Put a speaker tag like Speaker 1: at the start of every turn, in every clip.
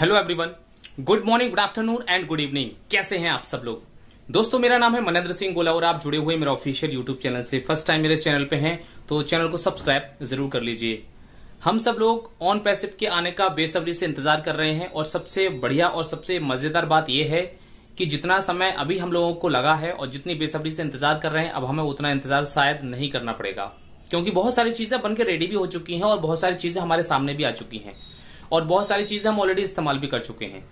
Speaker 1: hello everyone good morning good afternoon and good evening कैसे हैं आप सब लोग दोस्तों मेरा नाम है मनेन्द्र सिंह गोला और आप जुड़े हुए मेरा ऑफिशियल यूट्यूब चैनल से फर्स्ट टाइम मेरे चैनल पे हैं तो चैनल को सब्सक्राइब जरूर कर लीजिए हम सब लोग ऑन पैसे के आने का बेसब्री से इंतजार कर रहे हैं और सबसे बढ़िया और सबसे मजेदार बात यह है कि जितना समय अभी हम लोगों को लगा है और जितनी बेसब्री से इंतजार कर रहे हैं अब हमें उतना इंतजार शायद नहीं करना पड़ेगा क्योंकि बहुत सारी चीजें बनकर रेडी भी हो चुकी हैं और बहुत सारी चीजें हमारे सामने भी आ चुकी हैं और बहुत सारी चीजें हम ऑलरेडी इस्तेमाल भी कर चुके हैं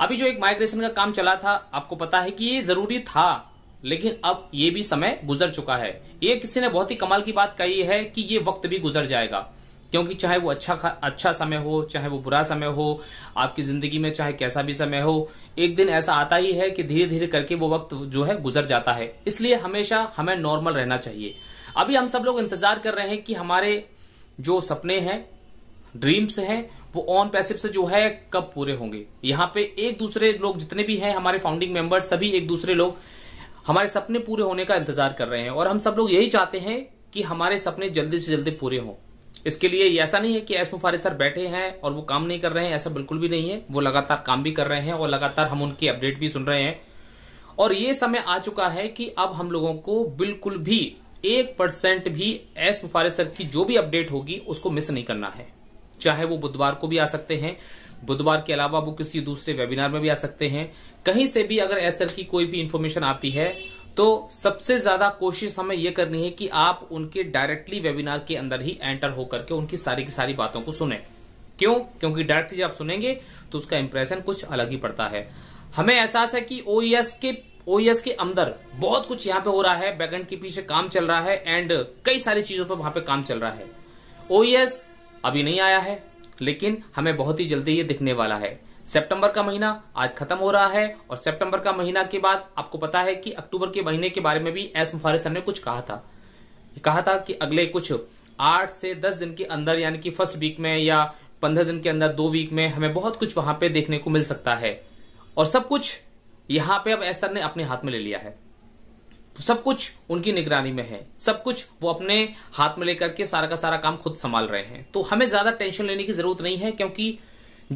Speaker 1: अभी जो एक माइग्रेशन का काम चला था आपको पता है कि ये जरूरी था लेकिन अब ये भी समय गुजर चुका है ये किसी ने बहुत ही कमाल की बात कही है कि ये वक्त भी गुजर जाएगा क्योंकि चाहे वो अच्छा अच्छा समय हो चाहे वो बुरा समय हो आपकी जिंदगी में चाहे कैसा भी समय हो एक दिन ऐसा आता ही है कि धीरे धीरे करके वो वक्त जो है गुजर जाता है इसलिए हमेशा हमें नॉर्मल रहना चाहिए अभी हम सब लोग इंतजार कर रहे हैं कि हमारे जो सपने हैं ड्रीम्स है वो ऑन पैसिव से जो है कब पूरे होंगे यहाँ पे एक दूसरे लोग जितने भी हैं हमारे फाउंडिंग मेंबर्स सभी एक दूसरे लोग हमारे सपने पूरे होने का इंतजार कर रहे हैं और हम सब लोग यही चाहते हैं कि हमारे सपने जल्दी से जल्दी पूरे हों इसके लिए ऐसा नहीं है कि एस मुफारिज सर बैठे हैं और वो काम नहीं कर रहे हैं ऐसा बिल्कुल भी नहीं है वो लगातार काम भी कर रहे हैं और लगातार हम उनकी अपडेट भी सुन रहे हैं और ये समय आ चुका है कि अब हम लोगों को बिल्कुल भी एक परसेंट भी एस मुफारिज सर की जो भी अपडेट होगी उसको मिस नहीं करना है चाहे वो बुधवार को भी आ सकते हैं बुधवार के अलावा वो किसी दूसरे वेबिनार में भी आ सकते हैं कहीं से भी अगर एस की कोई भी इंफॉर्मेशन आती है तो सबसे ज्यादा कोशिश हमें यह करनी है कि आप उनके डायरेक्टली वेबिनार के अंदर ही एंटर होकर के उनकी सारी की सारी बातों को सुने क्यों क्योंकि डायरेक्टली जब आप सुनेंगे तो उसका इंप्रेशन कुछ अलग ही पड़ता है हमें एहसास है कि ओईएस e के ओईएस e के अंदर बहुत कुछ यहाँ पे हो रहा है बैकेंड के पीछे काम चल रहा है एंड कई सारी चीजों पर वहां पे काम चल रहा है ओईएस अभी नहीं आया है लेकिन हमें बहुत ही जल्दी ये दिखने वाला है सितंबर का महीना आज खत्म हो रहा है और सितंबर का महीना के बाद आपको पता है कि अक्टूबर के महीने के बारे में भी एस मुफारिज सर ने कुछ कहा था कहा था कि अगले कुछ आठ से दस दिन के अंदर यानी कि फर्स्ट वीक में या पंद्रह दिन के अंदर दो वीक में हमें बहुत कुछ वहां पे देखने को मिल सकता है और सब कुछ यहाँ पे अब एस सर ने अपने हाथ में ले लिया है सब कुछ उनकी निगरानी में है सब कुछ वो अपने हाथ में लेकर के सारा का सारा काम खुद संभाल रहे हैं तो हमें ज्यादा टेंशन लेने की जरूरत नहीं है क्योंकि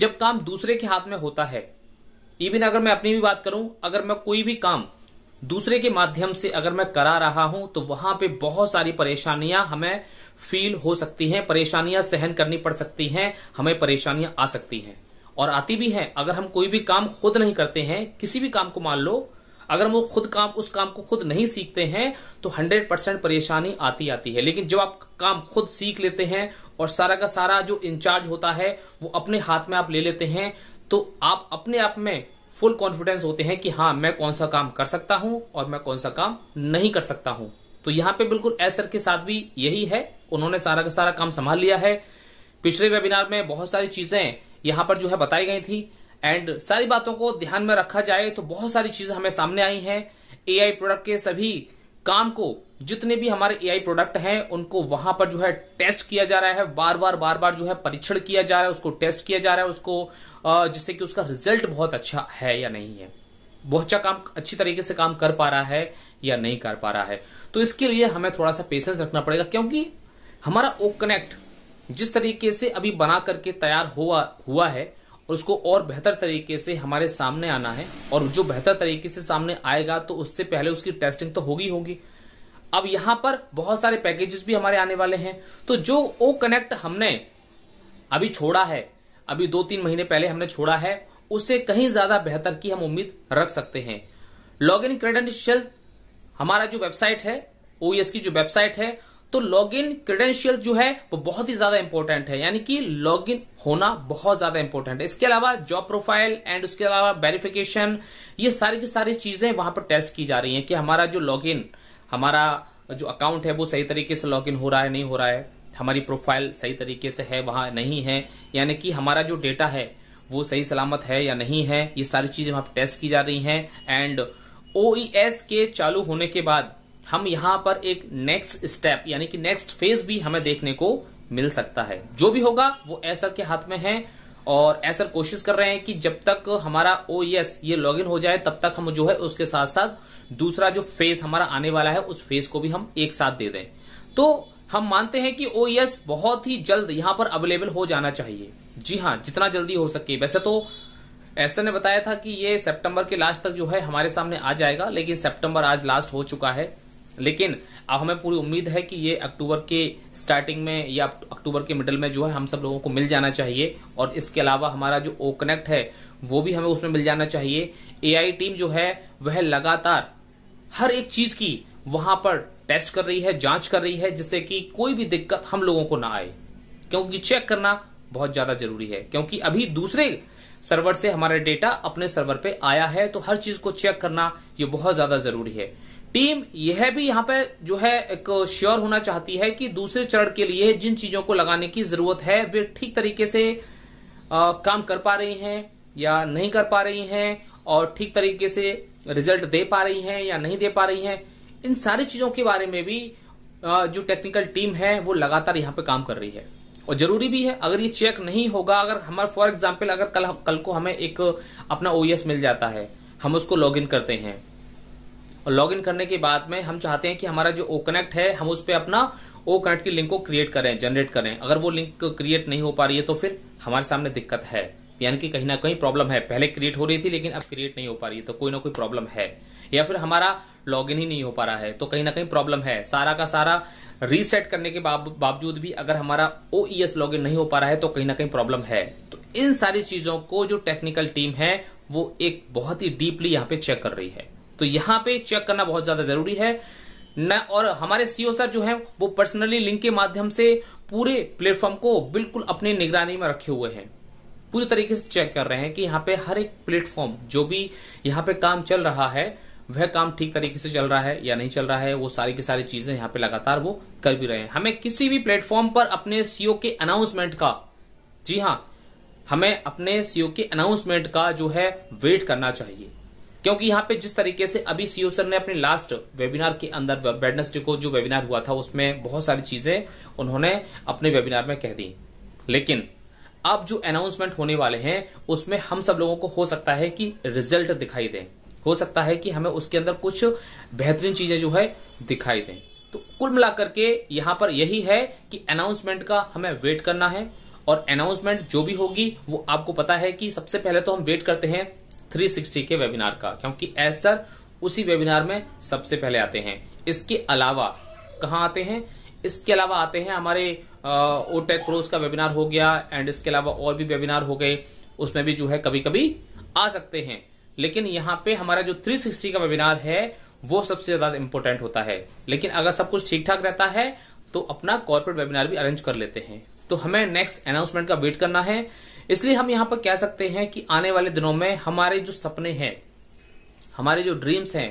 Speaker 1: जब काम दूसरे के हाथ में होता है इवन अगर मैं अपनी भी बात करूं अगर मैं कोई भी काम दूसरे के माध्यम से अगर मैं करा रहा हूं तो वहां पे बहुत सारी परेशानियां हमें फील हो सकती हैं परेशानियां सहन करनी पड़ सकती हैं हमें परेशानियां आ सकती हैं और आती भी हैं अगर हम कोई भी काम खुद नहीं करते हैं किसी भी काम को मान लो अगर वो खुद काम उस काम को खुद नहीं सीखते हैं तो हंड्रेड परसेंट परेशानी आती आती है लेकिन जब आप काम खुद सीख लेते हैं और सारा का सारा जो इंचार्ज होता है वो अपने हाथ में आप ले लेते हैं तो आप अपने आप में फुल कॉन्फिडेंस होते हैं कि हाँ मैं कौन सा काम कर सकता हूं और मैं कौन सा काम नहीं कर सकता हूं तो यहां पे बिल्कुल एसर के साथ भी यही है उन्होंने सारा का सारा काम संभाल लिया है पिछले वेबिनार में बहुत सारी चीजें यहां पर जो है बताई गई थी एंड सारी बातों को ध्यान में रखा जाए तो बहुत सारी चीजें हमें सामने आई हैं एआई प्रोडक्ट के सभी काम को जितने भी हमारे एआई प्रोडक्ट हैं उनको वहां पर जो है टेस्ट किया जा रहा है बार बार बार बार जो है परीक्षण किया जा रहा है उसको टेस्ट किया जा रहा है उसको जिससे कि उसका रिजल्ट बहुत अच्छा है या नहीं है बहुत अच्छा काम अच्छी तरीके से काम कर पा रहा है या नहीं कर पा रहा है तो इसके लिए हमें थोड़ा सा पेशेंस रखना पड़ेगा क्योंकि हमारा ओ कनेक्ट जिस तरीके से अभी बना करके तैयार हुआ हुआ है और उसको और बेहतर तरीके से हमारे सामने आना है और जो बेहतर तरीके से सामने आएगा तो उससे पहले उसकी टेस्टिंग तो होगी होगी अब यहां पर बहुत सारे पैकेजेस भी हमारे आने वाले हैं तो जो ओ कनेक्ट हमने अभी छोड़ा है अभी दो तीन महीने पहले हमने छोड़ा है उससे कहीं ज्यादा बेहतर की हम उम्मीद रख सकते हैं लॉग इन हमारा जो वेबसाइट है ओएस e की जो वेबसाइट है तो लॉग इन क्रेडेंशियल जो है वो बहुत ही ज्यादा इंपॉर्टेंट है यानी कि लॉग इन होना बहुत ज्यादा इंपॉर्टेंट है इसके अलावा जॉब प्रोफाइल एंड उसके अलावा वेरिफिकेशन ये सारी की सारी चीजें वहां पर टेस्ट की जा रही है कि हमारा जो लॉग इन हमारा जो अकाउंट है वो सही तरीके से लॉग इन हो रहा है नहीं हो रहा है हमारी प्रोफाइल सही तरीके से है वहां नहीं है यानी कि हमारा जो डेटा है वो सही सलामत है या नहीं है ये सारी चीजें वहां पर टेस्ट की जा रही हैं एंड ओ e के चालू होने के बाद हम यहां पर एक नेक्स्ट स्टेप यानी कि नेक्स्ट फेज भी हमें देखने को मिल सकता है जो भी होगा वो एसर के हाथ में है और एसर कोशिश कर रहे हैं कि जब तक हमारा ओ एस e ये लॉग इन हो जाए तब तक हम जो है उसके साथ साथ दूसरा जो फेज हमारा आने वाला है उस फेज को भी हम एक साथ दे दें तो हम मानते हैं कि ओ एस e बहुत ही जल्द यहां पर अवेलेबल हो जाना चाहिए जी हाँ जितना जल्दी हो सके वैसे तो ऐसा ने बताया था कि ये सितंबर के लास्ट तक जो है हमारे सामने आ जाएगा लेकिन सितंबर आज लास्ट हो चुका है लेकिन अब हमें पूरी उम्मीद है कि ये अक्टूबर के स्टार्टिंग में या अक्टूबर के मिडल में जो है हम सब लोगों को मिल जाना चाहिए और इसके अलावा हमारा जो ओ कनेक्ट है वो भी हमें उसमें मिल जाना चाहिए ए टीम जो है वह लगातार हर एक चीज की वहां पर टेस्ट कर रही है जांच कर रही है जिससे कि कोई भी दिक्कत हम लोगों को ना आए क्योंकि चेक करना बहुत ज्यादा जरूरी है क्योंकि अभी दूसरे सर्वर से हमारा डेटा अपने सर्वर पे आया है तो हर चीज को चेक करना ये बहुत ज्यादा जरूरी है टीम यह भी यहाँ पे जो है एक श्योर होना चाहती है कि दूसरे चरण के लिए जिन चीजों को लगाने की जरूरत है वे ठीक तरीके से आ, काम कर पा रही हैं या नहीं कर पा रही हैं और ठीक तरीके से रिजल्ट दे पा रही हैं या नहीं दे पा रही हैं इन सारी चीजों के बारे में भी आ, जो टेक्निकल टीम है वो लगातार यहाँ पे काम कर रही है और जरूरी भी है अगर ये चेक नहीं होगा अगर हमारा फॉर एग्जाम्पल अगर कल कल को हमें एक अपना ओ e मिल जाता है हम उसको लॉग इन करते हैं और लॉग करने के बाद में हम चाहते हैं कि हमारा जो ओ कनेक्ट है हम उस पर अपना ओ कनेक्ट की लिंक को क्रिएट करें जनरेट करें अगर वो लिंक क्रिएट नहीं हो पा रही है तो फिर हमारे सामने दिक्कत है यानी कि कहीं ना कहीं प्रॉब्लम है पहले क्रिएट हो रही थी लेकिन अब क्रिएट नहीं हो पा रही है तो कोई ना कोई प्रॉब्लम है या फिर हमारा लॉगिन ही नहीं हो पा रहा है तो कहीं ना कहीं प्रॉब्लम है सारा का सारा रीसेट करने के बावजूद भी अगर हमारा ओ ई एस लॉगिन नहीं हो पा रहा है तो कहीं ना कहीं प्रॉब्लम है तो इन सारी चीजों को जो टेक्निकल टीम है वो एक बहुत ही डीपली यहाँ पे चेक कर रही है तो यहां पे चेक करना बहुत ज्यादा जरूरी है न और हमारे सीओ e सर जो है वो पर्सनली लिंक के माध्यम से पूरे प्लेटफॉर्म को बिल्कुल अपनी निगरानी में रखे हुए हैं पूरी तरीके से चेक कर रहे हैं कि यहाँ पे हर एक प्लेटफॉर्म जो भी यहाँ पे काम चल रहा है वह काम ठीक तरीके से चल रहा है या नहीं चल रहा है वो सारी की सारी चीजें यहाँ पे लगातार वो कर भी रहे हैं हमें किसी भी प्लेटफॉर्म पर अपने सीओ e के अनाउंसमेंट का जी हाँ हमें अपने सीओ e के अनाउंसमेंट का जो है वेट करना चाहिए क्योंकि यहाँ पे जिस तरीके से अभी सीओ सर ने अपने लास्ट वेबिनार के अंदर वेडनेसडे को जो वेबिनार हुआ था उसमें बहुत सारी चीजें उन्होंने अपने वेबिनार में कह दी लेकिन अब जो अनाउंसमेंट होने वाले हैं उसमें हम सब लोगों को हो सकता है कि रिजल्ट दिखाई दें हो सकता है कि हमें उसके अंदर कुछ बेहतरीन चीजें जो है दिखाई दें तो कुल मिलाकर के यहां पर यही है कि अनाउंसमेंट का हमें वेट करना है और अनाउंसमेंट जो भी होगी वो आपको पता है कि सबसे पहले तो हम वेट करते हैं 360 के वेबिनार का क्योंकि एसर उसी वेबिनार में सबसे पहले आते हैं इसके अलावा कहाँ आते हैं इसके अलावा आते हैं हमारे ओ टेक प्रोज का वेबिनार हो गया एंड इसके अलावा और भी वेबिनार हो गए उसमें भी जो है कभी कभी आ सकते हैं लेकिन यहाँ पे हमारा जो 360 का वेबिनार है वो सबसे ज्यादा इंपॉर्टेंट होता है लेकिन अगर सब कुछ ठीक ठाक रहता है तो अपना कॉर्पोरेट वेबिनार भी अरेंज कर लेते हैं तो हमें नेक्स्ट अनाउंसमेंट का वेट करना है इसलिए हम यहां पर कह सकते हैं कि आने वाले दिनों में हमारे जो सपने हैं हमारे जो ड्रीम्स हैं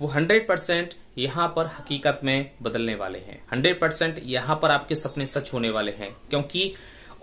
Speaker 1: वो हंड्रेड परसेंट यहां पर हकीकत में बदलने वाले हैं हंड्रेड परसेंट यहां पर आपके सपने सच होने वाले हैं क्योंकि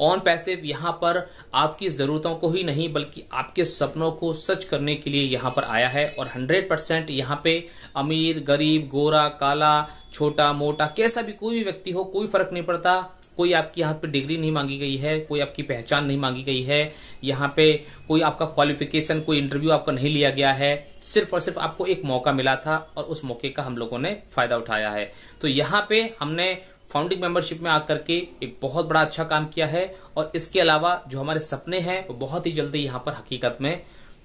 Speaker 1: ऑन पैसिव यहां पर आपकी ज़रूरतों को ही नहीं बल्कि आपके सपनों को सच करने के लिए यहां पर आया है और 100 परसेंट यहां पर अमीर गरीब गोरा काला छोटा मोटा कैसा भी कोई भी व्यक्ति हो कोई फर्क नहीं पड़ता कोई आपकी यहाँ पे डिग्री नहीं मांगी गई है कोई आपकी पहचान नहीं मांगी गई है यहाँ पे कोई आपका क्वालिफिकेशन कोई इंटरव्यू आपका नहीं लिया गया है सिर्फ और सिर्फ आपको एक मौका मिला था और उस मौके का हम लोगों ने फायदा उठाया है तो यहाँ पे हमने फाउंडिंग मेंबरशिप में आकर के एक बहुत बड़ा अच्छा काम किया है और इसके अलावा जो हमारे सपने हैं वो बहुत ही जल्दी यहाँ पर हकीकत में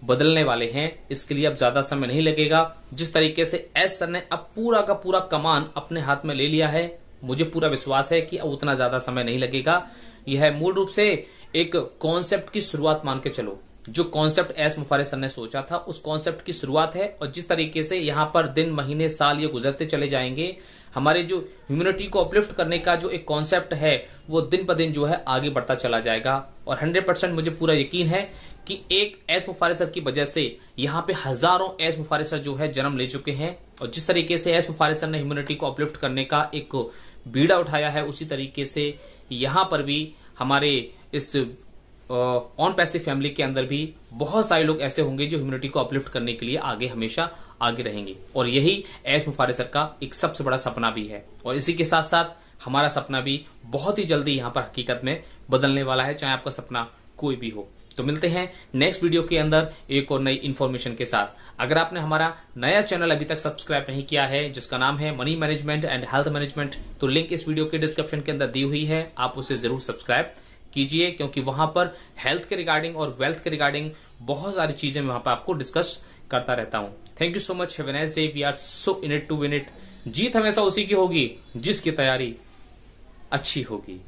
Speaker 1: बदलने वाले हैं इसके लिए अब ज्यादा समय नहीं लगेगा जिस तरीके से एस सर ने अब पूरा का पूरा कमान अपने हाथ में ले लिया है मुझे पूरा विश्वास है कि अब उतना ज्यादा समय नहीं लगेगा यह मूल रूप से एक कॉन्सेप्ट की शुरुआत मान के चलो जो कॉन्सेप्ट एस मुफारे सर ने सोचा था उस कॉन्सेप्ट की शुरुआत है और जिस तरीके से यहाँ पर दिन महीने साल ये गुजरते चले जाएंगे हमारे जो ह्यूमिनिटी को अपलिफ्ट करने का जो एक कॉन्सेप्ट है वो दिन ब दिन जो है आगे बढ़ता चला जाएगा और हंड्रेड परसेंट मुझे पूरा यकीन है कि एक एस मुफारे सर की वजह से यहाँ पे हजारों एस मुफारे सर जो है जन्म ले चुके हैं और जिस तरीके से एस मुफारे सर ने ह्यूमिनिटी को अपलिफ्ट करने का एक बीड़ा उठाया है उसी तरीके से यहां पर भी हमारे इस ऑन पैसे फैमिली के अंदर भी बहुत सारे लोग ऐसे होंगे जो ह्यूमिनिटी को अपलिफ्ट करने के लिए आगे हमेशा आगे रहेंगे और यही एस मुफारे सर का एक सबसे बड़ा सपना भी है और इसी के साथ साथ हमारा सपना भी बहुत ही जल्दी यहां पर हकीकत में बदलने वाला है चाहे आपका सपना कोई भी हो तो मिलते हैं नेक्स्ट वीडियो के अंदर एक और नई इन्फॉर्मेशन के साथ अगर आपने हमारा नया चैनल अभी तक सब्सक्राइब नहीं किया है जिसका नाम है money management and health management तो लिंक इस वीडियो के डिस्क्रिप्शन के अंदर दी हुई है आप उसे जरूर सब्सक्राइब कीजिए क्योंकि वहां पर हेल्थ के रिगार्डिंग और वेल्थ के रिगार्डिंग बहुत सारी चीजें वहां पर आपको डिस्कस करता रहता हूं thank you so much have nice day we are so in it to win it जीत हमेशा उसी की होगी जिसकी तैयारी अच्छी होगी